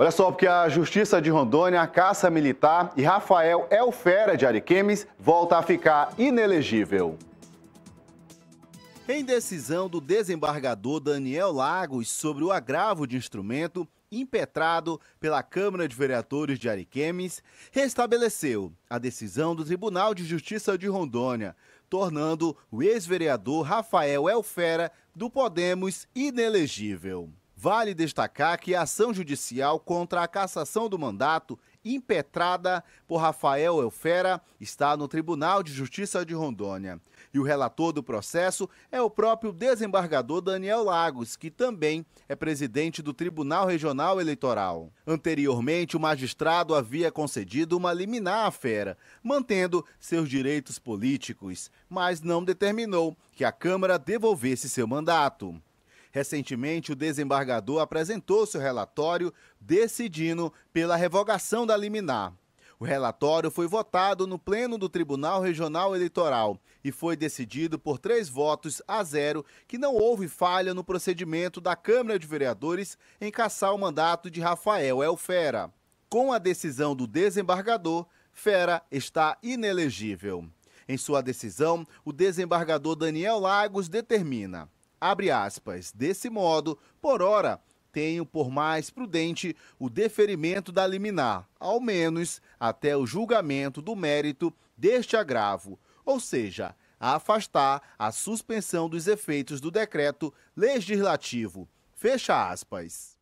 Olha só, porque a Justiça de Rondônia, a Caça Militar e Rafael Elfera de Ariquemes volta a ficar inelegível. Em decisão do desembargador Daniel Lagos sobre o agravo de instrumento impetrado pela Câmara de Vereadores de Ariquemes, restabeleceu a decisão do Tribunal de Justiça de Rondônia, tornando o ex-vereador Rafael Elfera do Podemos inelegível. Vale destacar que a ação judicial contra a cassação do mandato impetrada por Rafael Elfera está no Tribunal de Justiça de Rondônia. E o relator do processo é o próprio desembargador Daniel Lagos, que também é presidente do Tribunal Regional Eleitoral. Anteriormente, o magistrado havia concedido uma liminar à fera, mantendo seus direitos políticos, mas não determinou que a Câmara devolvesse seu mandato. Recentemente, o desembargador apresentou seu relatório decidindo pela revogação da liminar. O relatório foi votado no Pleno do Tribunal Regional Eleitoral e foi decidido por três votos a zero que não houve falha no procedimento da Câmara de Vereadores em cassar o mandato de Rafael Elfera. Com a decisão do desembargador, Fera está inelegível. Em sua decisão, o desembargador Daniel Lagos determina Abre aspas. Desse modo, por hora, tenho por mais prudente o deferimento da liminar, ao menos até o julgamento do mérito deste agravo, ou seja, a afastar a suspensão dos efeitos do decreto legislativo. Fecha aspas.